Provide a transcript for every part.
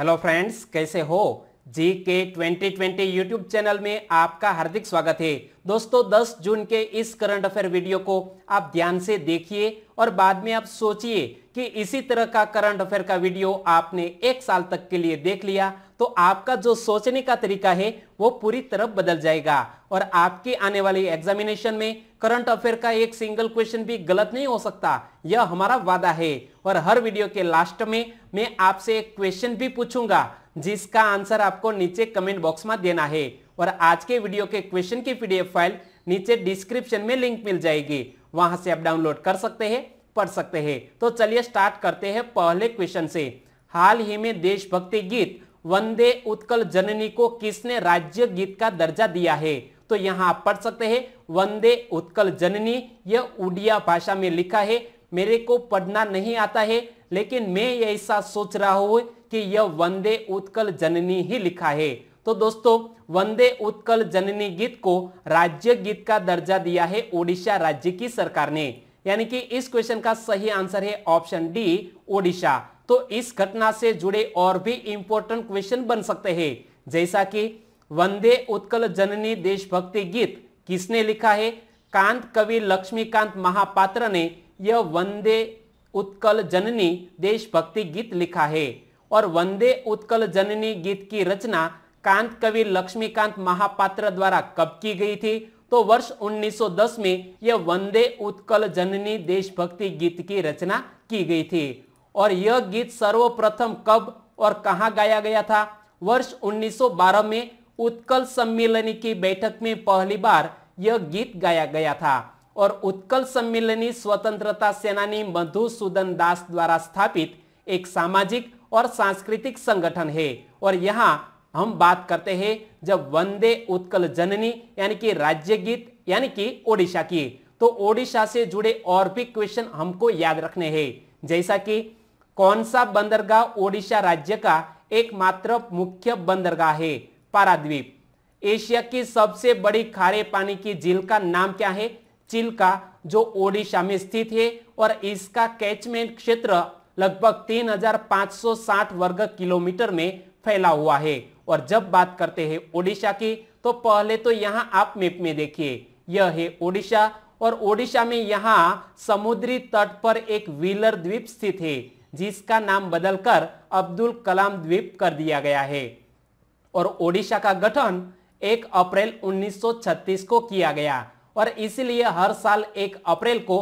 hello friends कैसे हो जी के ट्वेंटी ट्वेंटी यूट्यूब चैनल में आपका हार्दिक स्वागत है दोस्तों 10 जून के इस करंट अफेयर वीडियो को आप ध्यान से देखिए और बाद में आप सोचिए कि इसी तरह का करंट अफेयर का वीडियो आपने एक साल तक के लिए देख लिया तो आपका जो सोचने का तरीका है वो पूरी तरह बदल जाएगा और आपके आने वाले एग्जामिनेशन में करंट अफेयर का एक सिंगल क्वेश्चन भी गलत नहीं हो सकता यह हमारा वादा है और हर वीडियो के लास्ट में मैं आपसे एक क्वेश्चन भी पूछूंगा जिसका आंसर आपको नीचे कमेंट बॉक्स में देना है और आज के वीडियो के क्वेश्चन की पीडीएफ फाइल नीचे डिस्क्रिप्शन में लिंक मिल जाएगी वहां से आप डाउनलोड कर सकते हैं पढ़ सकते हैं तो चलिए स्टार्ट करते हैं पहले क्वेश्चन से हाल ही में देशभक्ति गीत वंदे उत्कल जननी को किसने राज्य गीत का दर्जा दिया है तो यहाँ आप पढ़ सकते हैं वंदे उत्कल जननी यह उड़िया भाषा में लिखा है मेरे को पढ़ना नहीं आता है लेकिन मैं ऐसा सोच रहा हूं कि यह वंदे उत्कल जननी ही लिखा है तो दोस्तों वंदे उत्कल जननी गीत को राज्य गीत का दर्जा दिया है ओडिशा राज्य की सरकार ने यानी कि इस क्वेश्चन का सही आंसर है ऑप्शन डी ओडिशा तो इस घटना से जुड़े और भी इंपॉर्टेंट क्वेश्चन बन सकते हैं जैसा कि वंदे उत्कल जननी देशभक्ति गीत किसने लिखा है कांत कवि लक्ष्मीकांत महापात्र ने यह वंदे उत्कल जननी देशभक्ति गीत लिखा है और वंदे उत्कल जननी गीत की रचना कांत कवि लक्ष्मीकांत महापात्र द्वारा कब की गई थी तो वर्ष 1910 में यह वंदे उत्कल जननी देशभक्ति गीत की रचना की गई थी और यह गीत सर्वप्रथम कब और कहां गाया गया था वर्ष 1912 में उत्कल सम्मेलनी की बैठक में पहली बार यह गीत गाया गया था और उत्कल सम्मेलनी स्वतंत्रता सेनानी मधुसूदन दास द्वारा स्थापित एक सामाजिक और सांस्कृतिक संगठन है और यहाँ हम बात करते हैं जब वंदे उत्कल जननी यानी कि राज्य गीत यानी कि ओडिशा की तो ओडिशा से जुड़े और भी क्वेश्चन हमको याद रखने हैं जैसा कि कौन सा बंदरगाह ओडिशा राज्य का एकमात्र मुख्य बंदरगाह है पाराद्वीप एशिया की सबसे बड़ी खारे पानी की झील का नाम क्या है चिल्का जो ओडिशा में स्थित है और इसका कैचमेंट क्षेत्र लगभग 3,560 वर्ग किलोमीटर में फैला हुआ है और जब बात करते हैं ओडिशा की तो पहले तो यहाँ आप मैप में देखिए यह है ओडिशा और ओडिशा में यहाँ समुद्री तट पर एक व्हीलर द्वीप स्थित है जिसका नाम बदलकर अब्दुल कलाम द्वीप कर दिया गया है और ओडिशा का गठन 1 अप्रैल 1936 को किया गया और इसलिए हर साल 1 अप्रैल को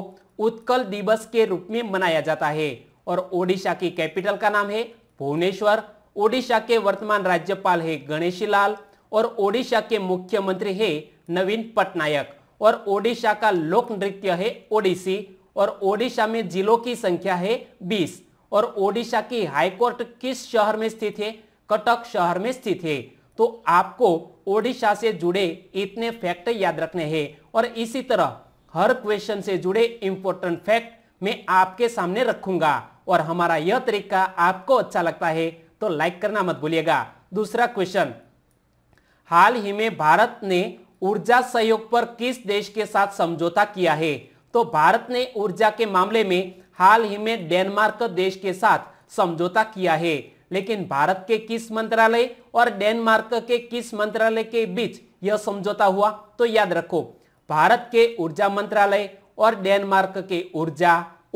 उत्कल दिवस के रूप में मनाया जाता है और ओडिशा की कैपिटल का नाम है भुवनेश्वर ओडिशा के वर्तमान राज्यपाल है गणेशी लाल और ओडिशा के मुख्यमंत्री है नवीन पटनायक और ओडिशा का लोक नृत्य है ओडिसी और ओडिशा में जिलों की संख्या है बीस और ओडिशा की हाईकोर्ट किस शहर में स्थित है कटक शहर में स्थित है तो आपको ओडिशा से जुड़े इतने फैक्ट याद रखने हैं और इसी तरह हर क्वेश्चन से जुड़े इंपॉर्टेंट फैक्ट मैं आपके सामने रखूंगा और हमारा यह तरीका आपको अच्छा लगता है तो लाइक करना मत भूलिएगा दूसरा क्वेश्चन हाल ही में भारत ने ऊर्जा सहयोग पर किस देश के साथ समझौता किया है तो भारत ने ऊर्जा के मामले में हाल ही में डेनमार्क देश के साथ समझौता किया है लेकिन भारत के किस मंत्रालय और डेनमार्क के किस मंत्रालय के बीच यह समझौता हुआ तो याद रखो भारत के ऊर्जा मंत्रालय और डेनमार्क के ऊर्जा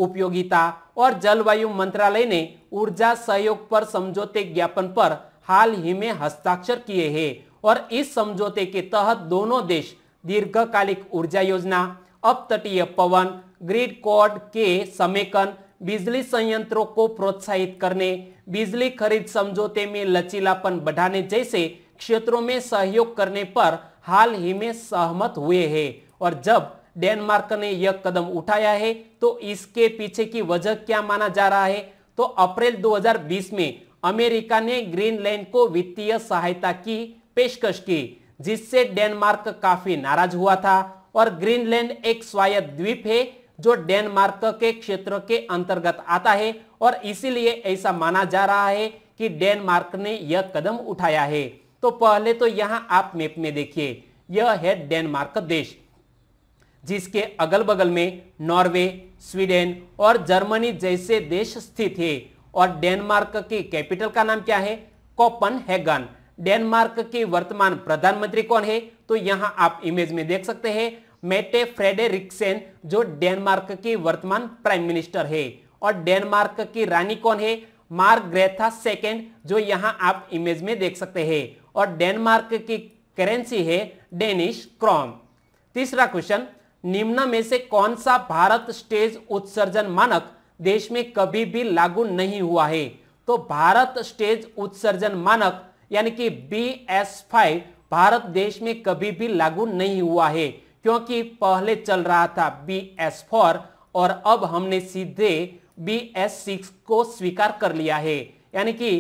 उपयोगिता और जलवायु मंत्रालय ने ऊर्जा सहयोग पर समझौते ज्ञापन पर हाल ही में हस्ताक्षर किए हैं और इस समझौते के तहत दोनों देश दीर्घकालिक ऊर्जा योजना अपतटीय पवन ग्रिड कोड के समेकन बिजली संयंत्रों को प्रोत्साहित करने बिजली खरीद समझौते में लचीलापन बढ़ाने जैसे क्षेत्रों में सहयोग करने पर हाल ही में सहमत हुए हैं और जब डेनमार्क ने यह कदम उठाया है तो इसके पीछे की वजह क्या माना जा रहा है तो अप्रैल 2020 में अमेरिका ने ग्रीनलैंड को वित्तीय सहायता की पेशकश की जिससे डेनमार्क काफी नाराज हुआ था और ग्रीनलैंड एक स्वायत्त द्वीप है जो डेनमार्क के क्षेत्र के अंतर्गत आता है और इसीलिए ऐसा माना जा रहा है कि डेनमार्क ने यह कदम उठाया है तो पहले तो यहां आप मैप में देखिए यह है डेनमार्क देश जिसके अगल बगल में नॉर्वे स्वीडन और जर्मनी जैसे देश स्थित है और डेनमार्क की कैपिटल का नाम क्या है कोपन डेनमार्क के वर्तमान प्रधानमंत्री कौन है तो यहां आप इमेज में देख सकते हैं मेटे फ्रेडरिक्सेन जो डेनमार्क के वर्तमान प्राइम मिनिस्टर है और डेनमार्क की रानी कौन है मार्ग्रेथा सेकेंड जो यहां आप इमेज में देख सकते हैं और डेनमार्क की करेंसी है डेनिश क्रॉन तीसरा क्वेश्चन निम्न में से कौन सा भारत स्टेज उत्सर्जन मानक देश में कभी भी लागू नहीं हुआ है तो भारत स्टेज उत्सर्जन मानक यानी कि बी एस फाइव भारत देश में कभी भी लागू नहीं हुआ है क्योंकि पहले चल रहा था बी एस फोर और अब हमने सीधे बी एस सिक्स को स्वीकार कर लिया है यानी कि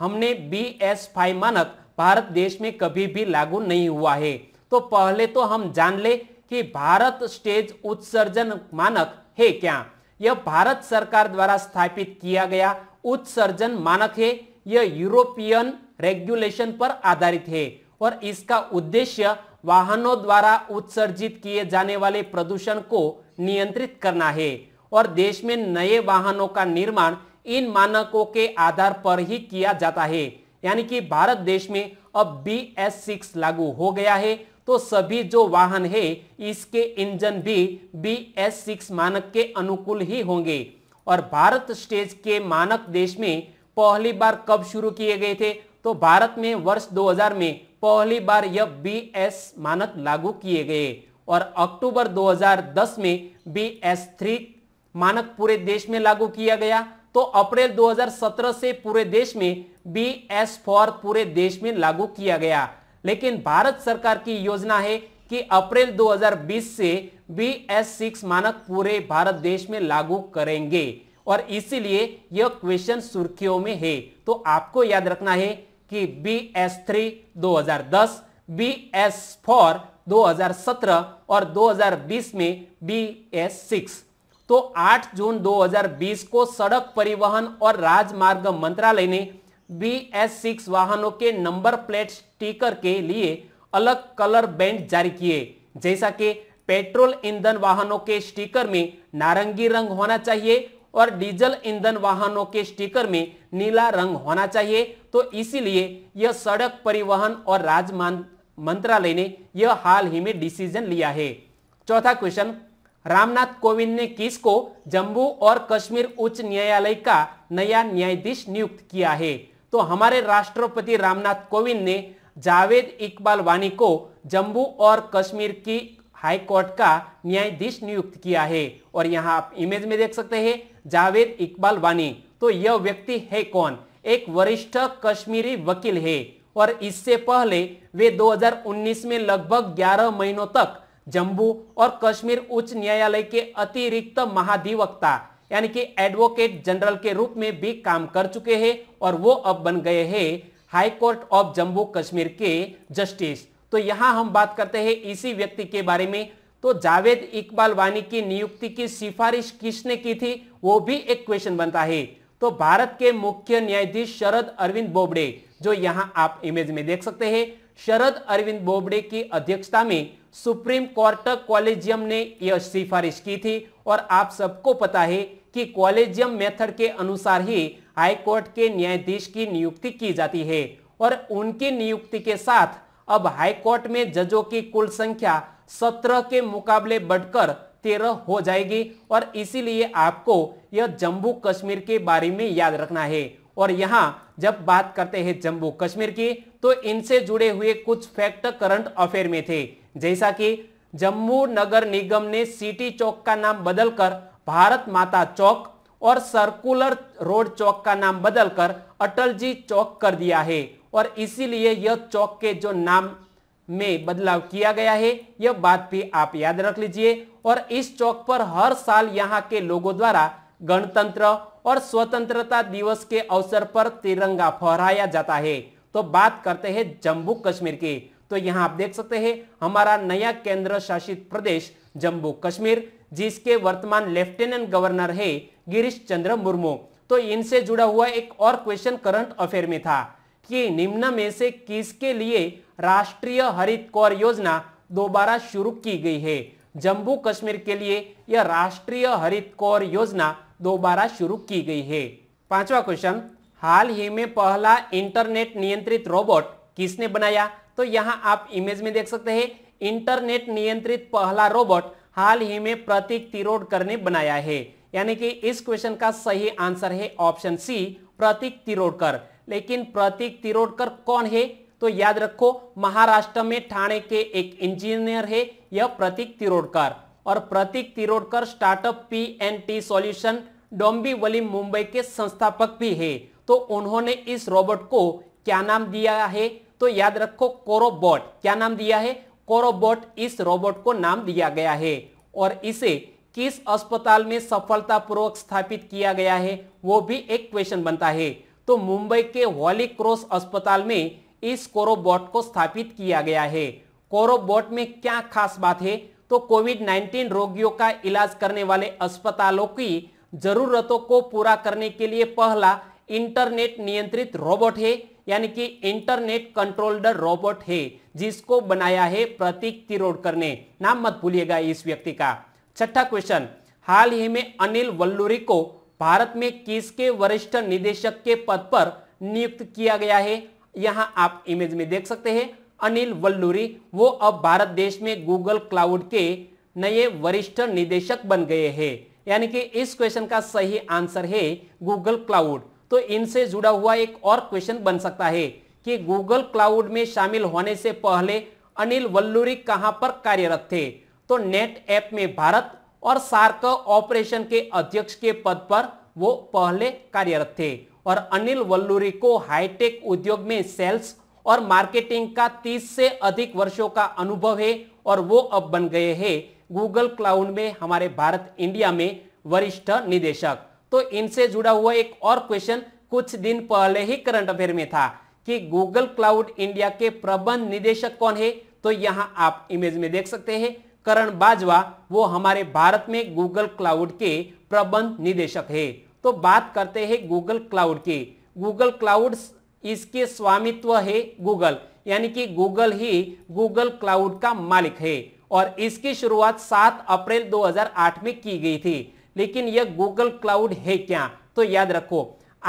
हमने बी एस फाइव मानक भारत देश में कभी भी लागू नहीं हुआ है तो पहले तो हम जान ले कि भारत स्टेज उत्सर्जन मानक है क्या यह भारत सरकार द्वारा स्थापित किया गया उत्सर्जन मानक है यह यूरोपियन रेगुलेशन पर आधारित है और इसका उद्देश्य वाहनों द्वारा उत्सर्जित किए जाने वाले प्रदूषण को नियंत्रित करना है और देश में नए वाहनों का निर्माण इन मानकों के आधार पर ही किया जाता है यानी कि भारत देश में अब बी लागू हो गया है तो सभी जो वाहन है इसके इंजन भी बी एस सिक्स मानक के अनुकूल ही होंगे और भारत स्टेज के मानक देश में पहली बार कब शुरू किए गए थे तो भारत में वर्ष 2000 में पहली बार यह एस मानक लागू किए गए और अक्टूबर 2010 में एस थ्री मानक पूरे देश में लागू किया गया तो अप्रैल 2017 से पूरे देश में एस फोर पूरे देश में लागू किया गया लेकिन भारत सरकार की योजना है कि अप्रैल 2020 से बी एस सिक्स मानक पूरे भारत देश में लागू करेंगे और इसीलिए यह क्वेश्चन सुर्खियों में है तो आपको याद रखना है कि बी एस थ्री दो हजार दस बी एस फोर दो हजार सत्रह और दो हजार बीस में बी एस सिक्स तो 8 जून 2020 को सड़क परिवहन और राजमार्ग मंत्रालय ने बी एस सिक्स वाहनों के नंबर प्लेट स्टीकर के लिए अलग कलर बैंड जारी किए जैसा कि पेट्रोल ईंधन वाहनों के स्टीकर में नारंगी रंग होना चाहिए और डीजल ईंधन वाहनों के स्टीकर में नीला रंग होना चाहिए तो इसीलिए यह सड़क परिवहन और राजमान मंत्रालय ने यह हाल ही में डिसीजन लिया है चौथा क्वेश्चन रामनाथ कोविंद ने किसको जम्मू और कश्मीर उच्च न्यायालय का नया न्यायाधीश नियुक्त किया है तो हमारे राष्ट्रपति रामनाथ कोविंद ने जावेद इकबाल वानी को जम्मू और कश्मीर की हाई कोर्ट का न्यायाधीश नियुक्त किया है और यहाँ आप इमेज में देख सकते हैं जावेद इकबाल वानी तो यह व्यक्ति है कौन एक वरिष्ठ कश्मीरी वकील है और इससे पहले वे 2019 में लगभग 11 महीनों तक जम्मू और कश्मीर उच्च न्यायालय के अतिरिक्त महाधिवक्ता यानी कि एडवोकेट जनरल के रूप में भी काम कर चुके हैं और वो अब बन गए हैं high court of Jammu Kashmir के जस्टिस तो यहां हम बात करते हैं इसी व्यक्ति के बारे में तो जावेद इकबाल वानी की नियुक्ति की सिफारिश किसने की थी वो भी एक क्वेश्चन बनता है तो भारत के मुख्य न्यायाधीश शरद अरविंद बोबडे जो यहां आप इमेज में देख सकते हैं शरद अरविंद बोबडे की अध्यक्षता में सुप्रीम कोर्ट कॉलेजियम ने यह सिफारिश की थी और आप सबको पता है कि कॉलेजियम मेथड के अनुसार ही हाई कोर्ट के न्यायाधीश की नियुक्ति की जाती है और उनकी नियुक्ति के साथ अब हाई कोर्ट में जजों की कुल संख्या सत्रह के मुकाबले बढ़कर तेरह हो जाएगी और इसीलिए आपको यह जम्मू कश्मीर के बारे में याद रखना है और यहाँ जब बात करते हैं जम्मू कश्मीर की तो इनसे जुड़े हुए कुछ फैक्ट करंट अफेयर में थे जैसा कि जम्मू नगर निगम ने सिटी चौक का नाम बदलकर भारत माता चौक और सर्कुलर रोड चौक का नाम बदलकर अटल जी चौक कर दिया है और इसीलिए यह चौक के जो नाम में बदलाव किया गया है यह बात भी आप याद रख लीजिए और इस चौक पर हर साल यहाँ के लोगों द्वारा गणतंत्र और स्वतंत्रता दिवस के अवसर पर तिरंगा फहराया जाता है तो बात करते हैं जम्मू कश्मीर की तो यहाँ आप देख सकते हैं हमारा नया केंद्र शासित प्रदेश जम्मू कश्मीर जिसके वर्तमान लेफ्टिनेंट गवर्नर है गिरीश चंद्र मुर्मू तो इनसे जुड़ा हुआ एक और क्वेश्चन करंट अफेयर में था कि निम्न में से किसके लिए राष्ट्रीय हरित कौर योजना दोबारा शुरू की गई है जम्मू कश्मीर के लिए यह राष्ट्रीय हरित कौर योजना दोबारा शुरू की गई है पांचवा क्वेश्चन हाल ही में पहला इंटरनेट नियंत्रित रोबोट किसने बनाया तो यहाँ आप इमेज में देख सकते हैं इंटरनेट नियंत्रित पहला रोबोट हाल ही में प्रतीक तिरोडकर ने बनाया है यानी कि इस क्वेश्चन का सही आंसर है ऑप्शन सी प्रतीक तिरोडकर लेकिन प्रतीक तिरोडकर कौन है तो याद रखो महाराष्ट्र में ठाणे के एक इंजीनियर है यह प्रतीक तिरोडकर और Prateek Tirodkar startup P N T solution Dombivli Mumbai के संस्थापक भी है तो उन्होंने इस रोबोट को क्या नाम दिया है तो याद रखो कोरोबोट क्या नाम दिया है कोरोबोट इस रोबोट को नाम दिया गया है और इसे किस अस्पताल में सफलतापूर्वक स्थापित किया गया है वो भी एक क्वेश्चन बनता है तो मुंबई के वॉली क्रॉस अस्पताल में इस कोरोबोट को स्थापित किया गया है कोरोबोट में क्या खास बात है तो कोविड 19 रोगियों का इलाज करने वाले अस्पतालों की जरूरतों को पूरा करने के लिए पहला इंटरनेट नियंत्रित रोबोट है यानी कि इंटरनेट कंट्रोल्ड रोबोट है जिसको बनाया है प्रतीक तिरोडकर ने नाम मत भूलिएगा इस व्यक्ति का छठा क्वेश्चन हाल ही में अनिल वल्लूरी को भारत में किसके वरिष्ठ निदेशक के पद पर नियुक्त किया गया है यहां आप इमेज में देख सकते हैं अनिल वल्लूरी वो अब भारत देश में गूगल क्लाउड के नए वरिष्ठ निदेशक बन गए हैं यानी कि इस क्वेश्चन का सही आंसर है गूगल क्लाउड तो इनसे जुड़ा हुआ एक और क्वेश्चन बन सकता है कि गूगल क्लाउड में शामिल होने से पहले अनिल वल्लूरी कहां पर कार्यरत थे तो नेट ऐप में भारत और सार्क ऑपरेशन के अध्यक्ष के पद पर वो पहले कार्यरत थे और अनिल वल्लूरी को हाईटेक उद्योग में सेल्स और मार्केटिंग का 30 से अधिक वर्षों का अनुभव है और वो अब बन गए हैं गूगल क्लाउड में हमारे भारत इंडिया में वरिष्ठ निदेशक तो इनसे जुड़ा हुआ एक और क्वेश्चन कुछ दिन पहले ही करंट अफेयर में था कि गूगल क्लाउड इंडिया के प्रबंध निदेशक कौन है तो यहाँ आप इमेज में देख सकते हैं करण बाजवा वो हमारे भारत में गूगल क्लाउड के प्रबंध निदेशक है तो बात करते हैं गूगल क्लाउड की गूगल क्लाउड इसके स्वामित्व है गूगल यानी कि गूगल ही गूगल क्लाउड का मालिक है और इसकी शुरुआत 7 अप्रैल 2008 में की गई थी लेकिन यह गूगल क्लाउड है क्या तो याद रखो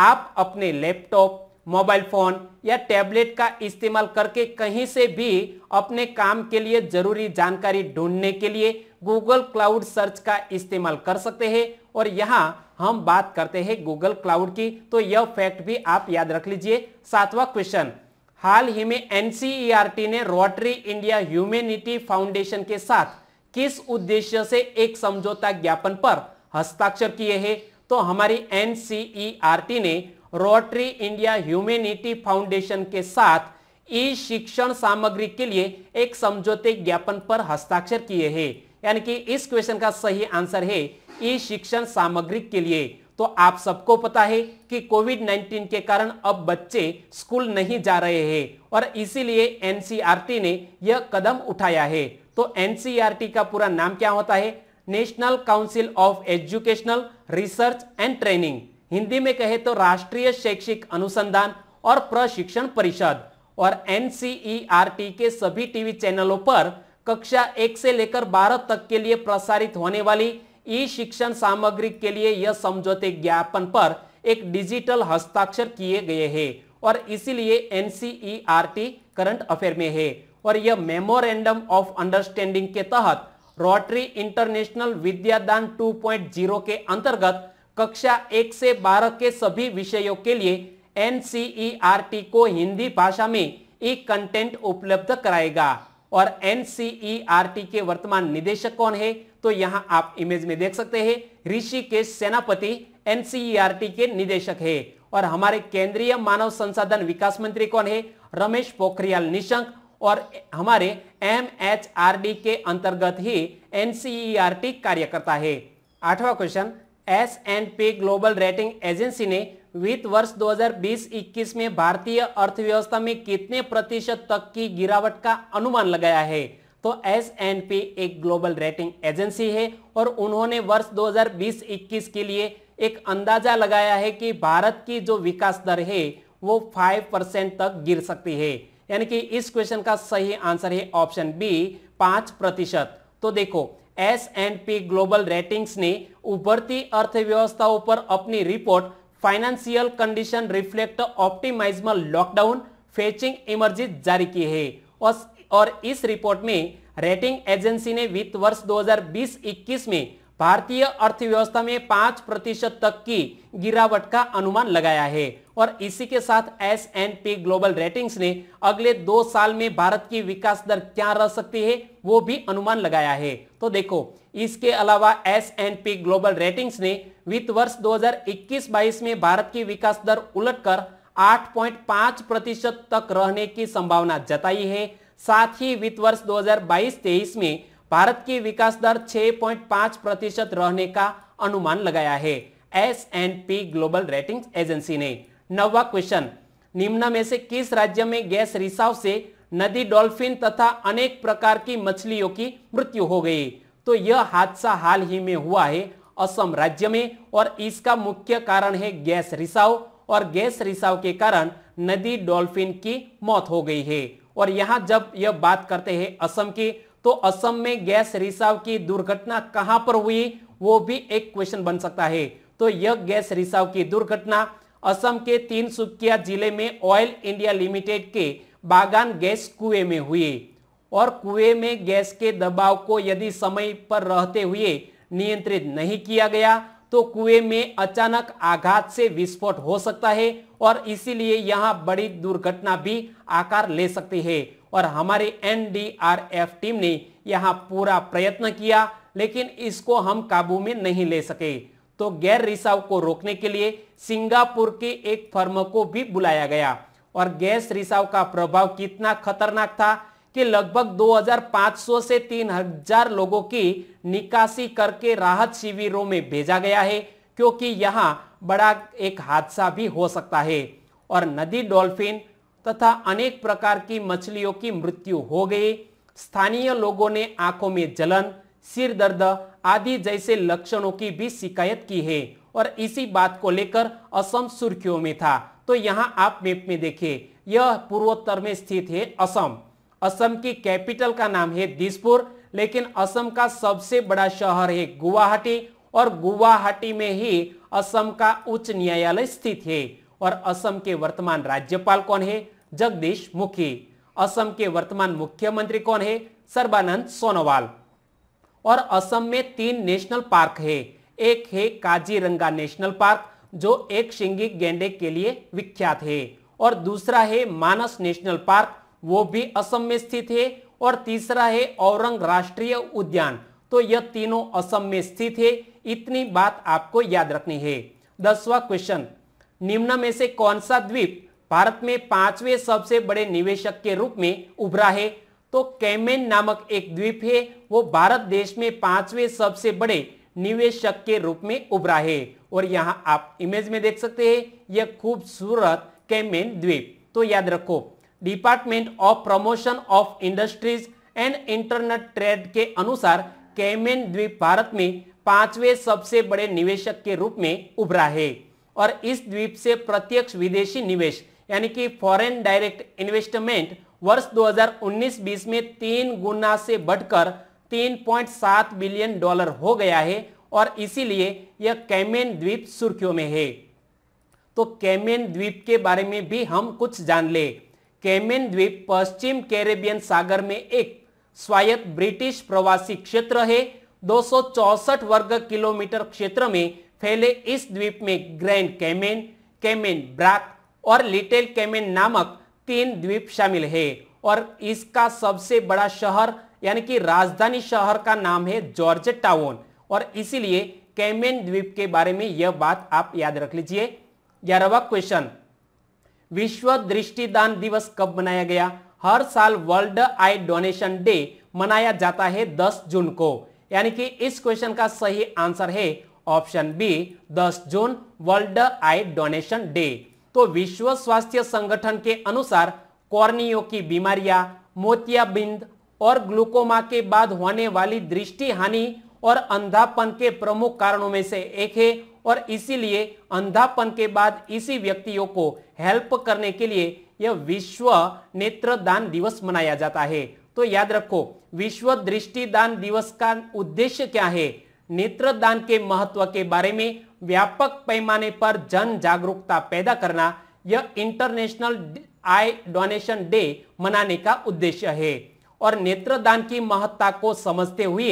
आप अपने लैपटॉप मोबाइल फोन या टैबलेट का इस्तेमाल करके कहीं से भी अपने काम के लिए जरूरी जानकारी ढूंढने के लिए गूगल क्लाउड सर्च का इस्तेमाल कर सकते हैं और यहाँ हम बात करते हैं गूगल क्लाउड की तो यह फैक्ट भी आप याद रख लीजिए सातवां क्वेश्चन हाल ही में एनसीईआरटी e ने रोटरी इंडिया ह्यूमेनिटी फाउंडेशन के साथ किस उद्देश्य से एक समझौता ज्ञापन पर हस्ताक्षर किए हैं तो हमारी एनसीईआरटी e ने रोटरी इंडिया ह्यूमेनिटी फाउंडेशन के साथ ई शिक्षण सामग्री के लिए एक समझौते ज्ञापन पर हस्ताक्षर किए हैं यानी कि इस क्वेश्चन का सही आंसर है ई शिक्षण सामग्री के लिए तो आप सबको पता है कि कोविड 19 के कारण अब बच्चे स्कूल नहीं जा रहे हैं और इसीलिए एनसीईआरटी ने यह कदम उठाया है तो एनसीईआरटी का पूरा नाम क्या होता है national council of educational research and training Hindi में कहे तो राष्ट्रीय शैक्षिक अनुसंधान और प्रशिक्षण परिषद और एनसीईआरटी के सभी टीवी चैनलों पर कक्षा एक से लेकर बारह तक के लिए प्रसारित होने वाली ई शिक्षण सामग्री के लिए यह समझौते ज्ञापन पर एक डिजिटल हस्ताक्षर किए गए हैं और इसीलिए एनसीईआरटी e करंट अफेयर में है और यह मेमोरेंडम ऑफ अंडरस्टैंडिंग के तहत रोटरी इंटरनेशनल विद्यादान 2.0 के अंतर्गत कक्षा एक से बारह के सभी विषयों के लिए एनसीईआरटी e को हिंदी भाषा में ई कंटेंट उपलब्ध कराएगा और एनसीईआरटी e के वर्तमान निदेशक कौन है तो यहां आप इमेज में देख सकते हैं ऋषिकेश सेनापति एनसीईआरटी e के निदेशक है और हमारे केंद्रीय मानव संसाधन विकास मंत्री कौन है रमेश पोखरियाल निशंक और हमारे एम एच आर डी के अंतर्गत ही एनसीईआरटी e कार्य करता है आठवां question S and P global rating agency ने वित्त वर्ष 2020-21 में भारतीय अर्थव्यवस्था में कितने प्रतिशत तक की गिरावट का अनुमान लगाया है तो एस एक ग्लोबल रेटिंग एजेंसी है और उन्होंने वर्ष 2020-21 के लिए एक अंदाजा लगाया है कि भारत की जो विकास दर है वो 5 परसेंट तक गिर सकती है यानी कि इस क्वेश्चन का सही आंसर है ऑप्शन बी पांच प्रतिशत तो देखो S and P global ratings ने उभरती अर्थव्यवस्थाओं पर अपनी report financial condition reflect optimism lockdown fatigue emerges जारी की है और और इस रिपोर्ट में रेटिंग एजेंसी ने वित्त वर्ष 2020-21 में भारतीय अर्थव्यवस्था में पांच प्रतिशत तक की गिरावट का अनुमान लगाया है और इसी के साथ S and P global ratings ने अगले दो साल में भारत की विकास दर क्या रह सकती है वो भी अनुमान लगाया है तो देखो इसके अलावा S and P global ratings ने वित्त वर्ष 2021-22 में भारत की विकास दर उलटकर 8.5 प्रतिशत तक रहने की संभावना जताई है साथ ही वित्त वर्ष 2022-23 में भारत की विकास दर 6.5 प्रतिशत रहने का अनुमान लगाया है S and P global rating agency ने नवा क्वेश्चन निम्न में से किस राज्य में गैस रिसाव से नदी डॉल्फिन तथा अनेक प्रकार की मछलियों की मृत्यु हो गई तो यह हादसा हाल ही में हुआ है असम राज्य में और इसका मुख्य कारण है गैस रिसाव और गैस रिसाव के कारण नदी डॉल्फिन की मौत हो गई है और यहां जब यह बात करते हैं असम की तो असम में गैस रिसाव की दुर्घटना कहां पर हुई वो भी एक क्वेश्चन बन सकता है तो यह गैस रिसाव की दुर्घटना असम के तीन सुकिया जिले में ऑयल इंडिया लिमिटेड के बागान गैस कुएं में हुई और कुएं में गैस के दबाव को यदि समय पर रहते हुए नियंत्रित नहीं किया गया तो कुएं में अचानक आघात से विस्फोट हो सकता है और इसीलिए यहां बड़ी दुर्घटना भी आकार ले सकती है और हमारी एनडीआरएफ टीम ने यहां पूरा प्रयत्न किया लेकिन इसको हम काबू में नहीं ले सके तो गैर रिसाव को रोकने के लिए सिंगापुर के एक फर्म को भी बुलाया गया और गैस रिसाव का प्रभाव कितना खतरनाक था कि लगभग 2,500 से 3,000 लोगों की निकासी करके राहत शिविरों में भेजा गया है क्योंकि यहाँ बड़ा एक हादसा भी हो सकता है और नदी डॉल्फिन तथा अनेक प्रकार की मछलियों की मृत्यु हो गई स्थानीय लोगों ने आंखों में जलन सिर दर्द आदि जैसे लक्षणों की भी शिकायत की है और इसी बात को लेकर असम सुर्खियों में था तो यहाँ आप मैप में देखिए यह पूर्वोत्तर में स्थित है असम असम की कैपिटल का नाम है दिसपुर लेकिन असम का सबसे बड़ा शहर है गुवाहाटी और गुवाहाटी में ही असम का उच्च न्यायालय स्थित है और असम के वर्तमान राज्यपाल कौन है जगदीश मुखी असम के वर्तमान मुख्यमंत्री कौन है सर्बानंद सोनोवाल और असम में तीन नेशनल पार्क है एक है काजीरंगा नेशनल पार्क जो एक शिंगी गेंडे के लिए विख्यात है और दूसरा है मानस नेशनल पार्क वो भी असम में स्थित है और तीसरा है औरंग राष्ट्रीय उद्यान तो यह तीनों असम में स्थित है इतनी बात आपको याद रखनी है दसवा क्वेश्चन निम्न में से कौन सा द्वीप भारत में पांचवें सबसे बड़े निवेशक के रूप में उभरा है तो कैमेन नामक एक द्वीप है वो भारत देश में पांचवें सबसे बड़े निवेशक के रूप में उभरा है और यहाँ आप इमेज में देख सकते हैं यह खूबसूरत कैमेन द्वीप तो याद रखो department of promotion of industries and internet trade के अनुसार कैमेन द्वीप भारत में पांचवे सबसे बड़े निवेशक के रूप में उभरा है और इस द्वीप से प्रत्यक्ष विदेशी निवेश यानी कि फॉरेन डायरेक्ट इन्वेस्टमेंट वर्ष 2019-20 में तीन गुना से बढ़कर 3.7 बिलियन डॉलर हो गया है और इसीलिए यह कैमेन द्वीप सुर्खियों में है तो कैमेन द्वीप के बारे में भी हम कुछ जान ले कैमेन द्वीप पश्चिम कैरेबियन सागर में एक स्वायत्त ब्रिटिश प्रवासी क्षेत्र है दो वर्ग किलोमीटर क्षेत्र में फैले इस द्वीप में ग्रैंड कैमेन कैमेन ब्राक और लिटिल कैमेन नामक तीन द्वीप शामिल है और इसका सबसे बड़ा शहर यानी कि राजधानी शहर का नाम है जॉर्ज टाउन और इसीलिए कैमेन द्वीप के बारे में यह बात आप याद रख लीजिए ग्यारहवा क्वेश्चन विश्व दृष्टिदान दिवस कब मनाया गया हर साल वर्ल्ड आई डोनेशन डे मनाया जाता है 10 जून को यानी कि इस क्वेश्चन का सही आंसर है ऑप्शन बी 10 जून वर्ल्ड आई डोनेशन डे तो विश्व स्वास्थ्य संगठन के अनुसार कॉर्नियो की बीमारियां मोतियाबिंद और ग्लूकोमा के बाद होने वाली दृष्टि हानि और अंधापन के प्रमुख कारणों में से एक है और इसीलिए अंधापन के बाद इसी व्यक्तियों को हेल्प करने के लिए यह विश्व नेत्रदान दिवस मनाया जाता है तो याद रखो विश्व दृष्टिदान दिवस का उद्देश्य क्या है नेत्रदान के महत्व के बारे में व्यापक पैमाने पर जन जागरूकता पैदा करना यह इंटरनेशनल आई डोनेशन डे मनाने का उद्देश्य है और नेत्रदान की महत्ता को समझते हुए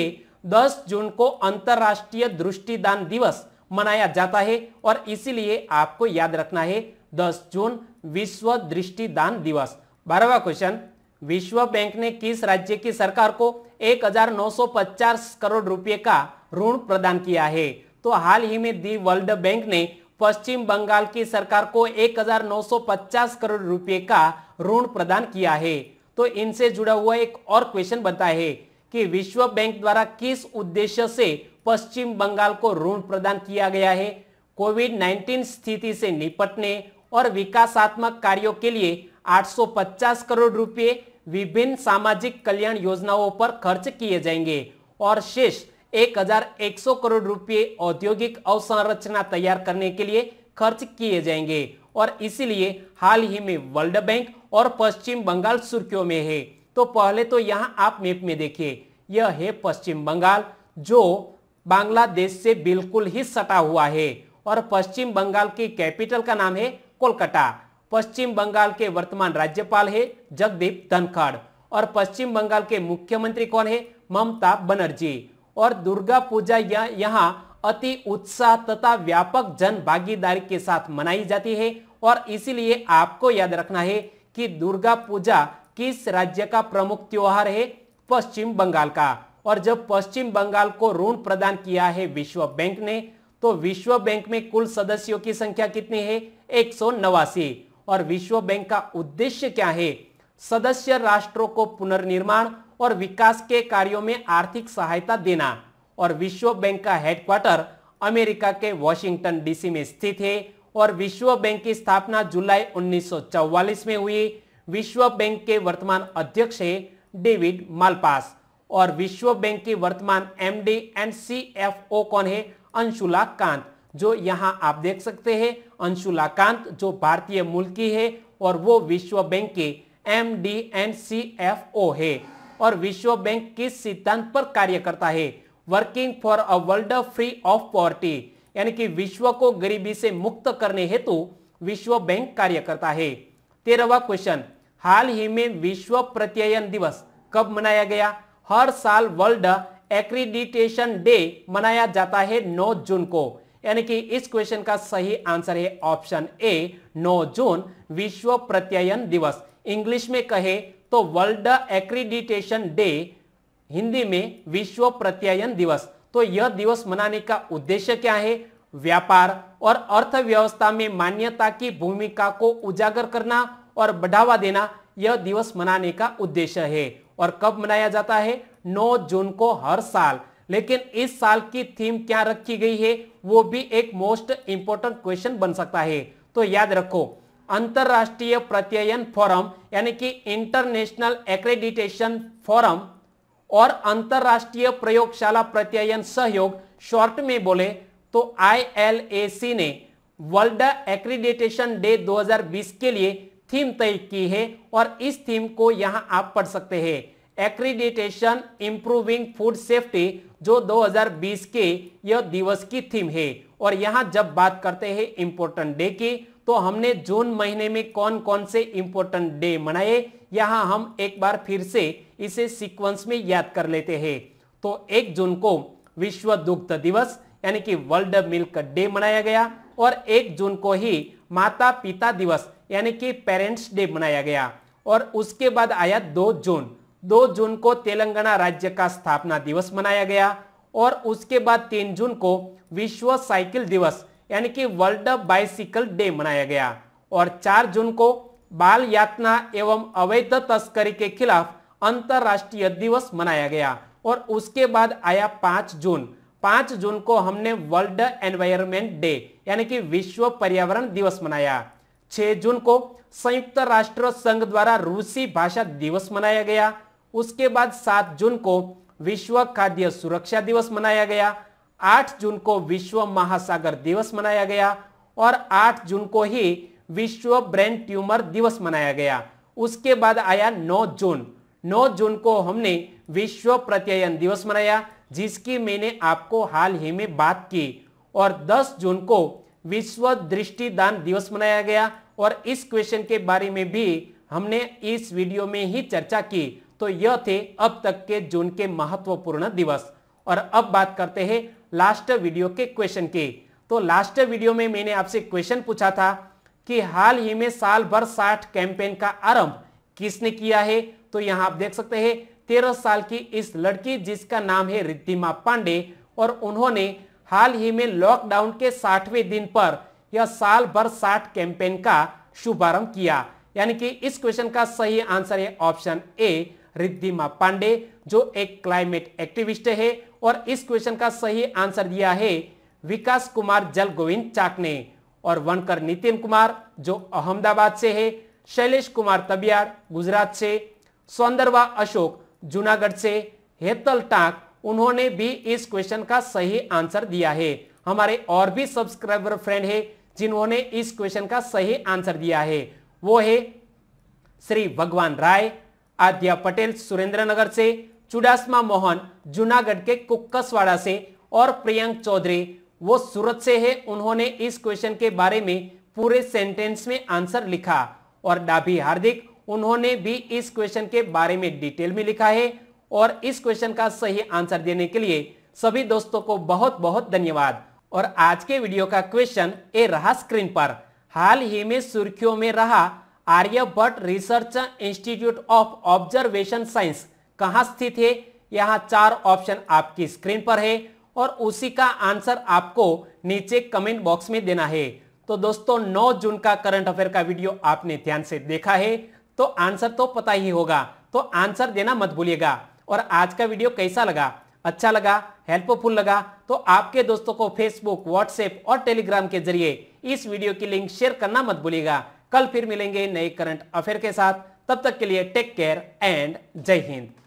10 जून को अंतर्राष्ट्रीय दृष्टिदान दिवस मनाया जाता है और इसीलिए आपको याद रखना है 10 जून विश्व दृष्टिदान दिवस बारहवा क्वेश्चन विश्व बैंक ने किस राज्य की सरकार को 1950 करोड़ रुपए का ऋण प्रदान किया है तो हाल ही में दी वर्ल्ड बैंक ने पश्चिम बंगाल की सरकार को 1950 करोड़ रुपए का ऋण प्रदान किया है तो इनसे जुड़ा हुआ एक और क्वेश्चन बनता है कि विश्व बैंक द्वारा किस उद्देश्य से पश्चिम बंगाल को ऋण प्रदान किया गया है कोविड 19 स्थिति से निपटने और विकासात्मक कार्यों के लिए 850 करोड़ रुपए विभिन्न सामाजिक कल्याण योजनाओं पर खर्च किए जाएंगे और शेष 1100 करोड़ रुपए औद्योगिक अवसंरचना तैयार करने के लिए खर्च किए जाएंगे और इसीलिए हाल ही में वर्ल्ड बैंक और पश्चिम बंगाल सुर्खियों में है तो पहले तो यहाँ आप मेप में देखिए यह है पश्चिम बंगाल जो बांग्लादेश से बिल्कुल ही सटा हुआ है और पश्चिम बंगाल की कैपिटल का नाम है कोलकाता पश्चिम बंगाल के वर्तमान राज्यपाल है जगदीप धनखड़ और पश्चिम बंगाल के मुख्यमंत्री कौन है ममता बनर्जी और दुर्गा पूजा यहाँ अति उत्साह तथा व्यापक जन भागीदारी के साथ मनाई जाती है और इसीलिए आपको याद रखना है कि दुर्गा पूजा किस राज्य का प्रमुख त्योहार है पश्चिम बंगाल का और जब पश्चिम बंगाल को ऋण प्रदान किया है विश्व बैंक ने तो विश्व बैंक में कुल सदस्यों की संख्या कितनी है एक और विश्व बैंक का उद्देश्य क्या है सदस्य राष्ट्रों को पुनर्निर्माण और विकास के कार्यों में आर्थिक सहायता देना और विश्व बैंक का हेडक्वार्टर अमेरिका के वॉशिंगटन डीसी में स्थित है और विश्व बैंक की स्थापना जुलाई 1944 में हुई विश्व बैंक के वर्तमान अध्यक्ष है डेविड मालपास और विश्व बैंक की वर्तमान एमडी एंड सीएफओ कौन है अंशुला कांत जो यहाँ आप देख सकते हैं अंशुलाकांत जो भारतीय मूल की है और वो विश्व बैंक के M D and C F O है और विश्व बैंक किस सिद्धांत पर कार्य करता है working for a world free of poverty यानी कि विश्व को गरीबी से मुक्त करने हेतु विश्व बैंक कार्य करता है तेरहवा क्वेश्चन हाल ही में विश्व प्रत्ययन दिवस कब मनाया गया हर साल वर्ल्ड एक्रीडिटेशन डे मनाया जाता है 9 जून को यानी कि इस क्वेश्चन का सही आंसर है ऑप्शन ए 9 जून विश्व प्रत्ययन दिवस इंग्लिश में कहे तो वर्ल्ड एक्रीडिटेशन डे हिंदी में विश्व प्रत्ययन दिवस तो यह दिवस मनाने का उद्देश्य क्या है व्यापार और अर्थव्यवस्था में मान्यता की भूमिका को उजागर करना और बढ़ावा देना यह दिवस मनाने का उद्देश्य है और कब मनाया जाता है 9 जून को हर साल लेकिन इस साल की थीम क्या रखी गई है वो भी एक मोस्ट इंपोर्टेंट क्वेश्चन बन सकता है तो याद रखो अंतरराष्ट्रीय प्रत्ययन फोरम यानी कि इंटरनेशनल एक्रेडिटेशन फोरम और अंतरराष्ट्रीय प्रयोगशाला प्रत्ययन सहयोग शॉर्ट में बोले तो आई ने वर्ल्ड एक्रेडिटेशन डे 2020 के लिए थीम तय की है और इस थीम को यहां आप पढ़ सकते हैं एक्रीडिटेशन इंप्रूविंग फूड सेफ्टी जो 2020 के यह दिवस की थीम है और यहाँ जब बात करते हैं इम्पोर्टेंट डे की तो हमने जून महीने में कौन कौन से इम्पोर्टेंट डे मनाए यहाँ हम एक बार फिर से इसे सीक्वेंस में याद कर लेते हैं तो एक जून को विश्व दुग्ध दिवस यानी कि वर्ल्ड मिल्क डे मनाया गया और एक जून को ही माता पिता दिवस यानी कि पेरेंट्स डे मनाया गया और उसके बाद आया दो जून दो जून को तेलंगाना राज्य का स्थापना दिवस मनाया गया और उसके बाद तीन जून को विश्व साइकिल दिवस यानी कि वर्ल्ड बाइसिकल डे मनाया गया और चार जून को बाल यातना एवं अवैध तस्करी के खिलाफ अंतर्राष्ट्रीय दिवस मनाया गया और उसके बाद आया पांच जून पांच जून को हमने वर्ल्ड एनवायरमेंट डे यानी कि विश्व पर्यावरण दिवस मनाया 6 जून को संयुक्त राष्ट्र संघ द्वारा रूसी भाषा दिवस मनाया गया उसके बाद सात जून को विश्व खाद्य सुरक्षा दिवस मनाया गया आठ जून को विश्व महासागर दिवस मनाया गया और आठ जून को ही विश्व ब्रेन ट्यूमर दिवस मनाया गया उसके बाद आया नौ जून 9 जून को हमने विश्व प्रत्ययन दिवस मनाया जिसकी मैंने आपको हाल ही में बात की और 10 जून को विश्व दृष्टिदान दिवस मनाया गया और इस क्वेश्चन के बारे में भी हमने इस वीडियो में ही चर्चा की तो यह थे अब तक के जून के महत्वपूर्ण दिवस और अब बात करते हैं लास्ट वीडियो के क्वेश्चन की तो लास्ट वीडियो में मैंने आपसे क्वेश्चन पूछा था कि हाल ही में साल भर साठ कैंपेन का आरंभ किसने किया है तो यहां आप देख सकते हैं तेरह साल की इस लड़की जिसका नाम है रिद्धिमा पांडे और उन्होंने हाल ही में लॉकडाउन के साठवें दिन पर यह साल भर साठ कैंपेन का शुभारंभ किया यानी कि इस क्वेश्चन का सही आंसर है ऑप्शन ए रिद्धिमा पांडे जो एक क्लाइमेट एक्टिविस्ट है और इस क्वेश्चन का सही आंसर दिया है विकास कुमार जल गोविंद चाक ने और वनकर नितिन कुमार जो अहमदाबाद से है शैलेश कुमार तबियार गुजरात से सौंदरवा अशोक जूनागढ़ से हेतल टाक उन्होंने भी इस क्वेश्चन का सही आंसर दिया है हमारे और भी सब्सक्राइबर फ्रेंड है जिन्होंने इस क्वेश्चन का सही आंसर दिया है वो है श्री भगवान राय आद्या पटेल सुरेंद्रनगर से चुडासमा मोहन जूनागढ़ के कुक्कसवाड़ा से और प्रियंक चौधरी वो सूरत से है उन्होंने इस क्वेश्चन के बारे में पूरे सेंटेंस में आंसर लिखा और डाभी हार्दिक उन्होंने भी इस क्वेश्चन के बारे में डिटेल में लिखा है और इस क्वेश्चन का सही आंसर देने के लिए सभी दोस्तों को बहुत बहुत धन्यवाद और आज के वीडियो का क्वेश्चन ए रहा स्क्रीन पर हाल ही में सुर्खियों में रहा Aryabhatta research institute of observation science कहाँ स्थित है यहाँ चार ऑप्शन आपकी स्क्रीन पर है और उसी का आंसर आपको नीचे कमेंट बॉक्स में देना है तो दोस्तों 9 जून का करंट अफेयर का वीडियो आपने ध्यान से देखा है तो आंसर तो पता ही होगा तो आंसर देना मत भूलिएगा और आज का वीडियो कैसा लगा अच्छा लगा हेल्पफुल लगा तो आपके दोस्तों को फेसबुक व्हाट्सएप और टेलीग्राम के जरिए इस वीडियो की लिंक शेयर करना मत भूलिएगा कल फिर मिलेंगे नए करंट अफेयर के साथ तब तक के लिए टेक केयर एंड जय हिंद